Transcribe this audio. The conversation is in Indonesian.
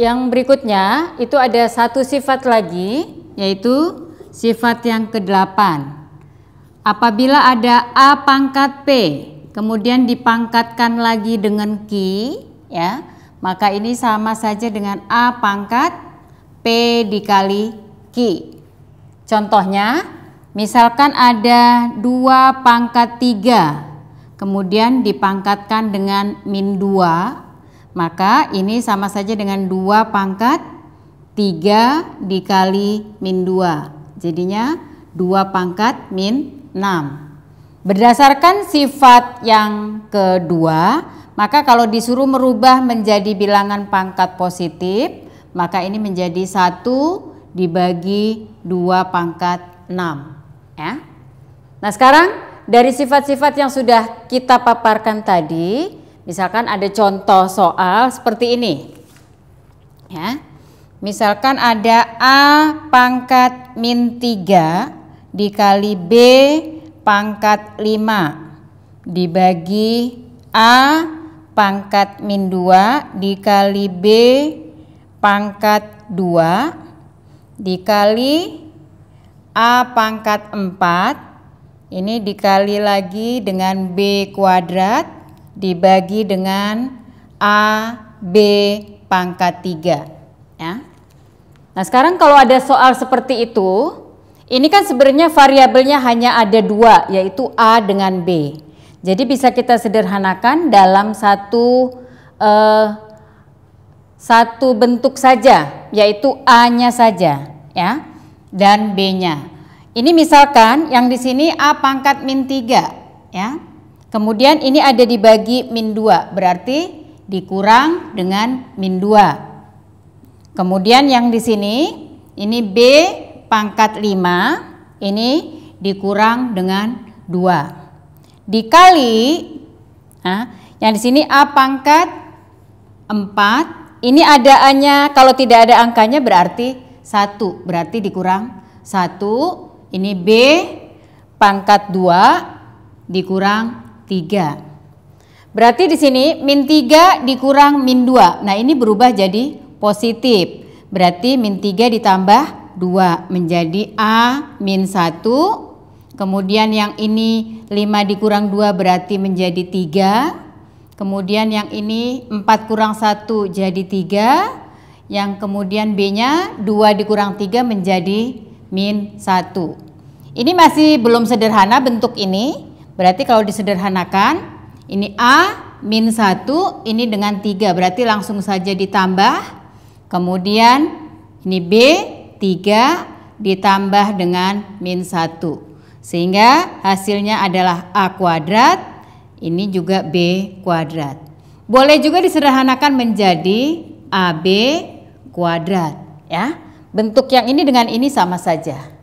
yang berikutnya itu ada satu sifat lagi yaitu sifat yang kedelapan. Apabila ada A pangkat P kemudian dipangkatkan lagi dengan Q ya, maka ini sama saja dengan A pangkat P dikali Q. Contohnya misalkan ada 2 pangkat 3 kemudian dipangkatkan dengan min 2 maka ini sama saja dengan 2 pangkat 3 dikali min 2. Jadinya 2 pangkat min 6. Berdasarkan sifat yang kedua, maka kalau disuruh merubah menjadi bilangan pangkat positif, maka ini menjadi 1 dibagi 2 pangkat 6. Ya. Nah sekarang dari sifat-sifat yang sudah kita paparkan tadi, Misalkan ada contoh soal seperti ini. Ya. Misalkan ada A pangkat min 3 dikali B pangkat 5 dibagi A pangkat min 2 dikali B pangkat 2 dikali A pangkat 4 ini dikali lagi dengan B kuadrat dibagi dengan A, B pangkat 3. Ya. Nah sekarang kalau ada soal seperti itu, ini kan sebenarnya variabelnya hanya ada dua, yaitu A dengan B. Jadi bisa kita sederhanakan dalam satu eh, satu bentuk saja, yaitu A-nya saja, ya, dan B-nya. Ini misalkan yang di sini A pangkat min 3, ya. Kemudian ini ada dibagi min 2, berarti dikurang dengan min 2. Kemudian yang di sini, ini B pangkat 5, ini dikurang dengan 2. Dikali, nah, yang di sini A pangkat 4, ini ada A-nya, kalau tidak ada angkanya berarti 1, berarti dikurang 1. Ini B pangkat 2 dikurang 3. Berarti di sini min 3 dikurang min 2. Nah ini berubah jadi positif. Berarti min 3 ditambah 2 menjadi A min 1. Kemudian yang ini 5 dikurang 2 berarti menjadi 3. Kemudian yang ini 4 kurang 1 jadi 3. Yang kemudian B-nya 2 dikurang 3 menjadi min 1. Ini masih belum sederhana bentuk ini. Berarti kalau disederhanakan ini A min 1 ini dengan 3 berarti langsung saja ditambah. Kemudian ini B 3 ditambah dengan min 1. Sehingga hasilnya adalah A kuadrat ini juga B kuadrat. Boleh juga disederhanakan menjadi AB kuadrat ya. Bentuk yang ini dengan ini sama saja.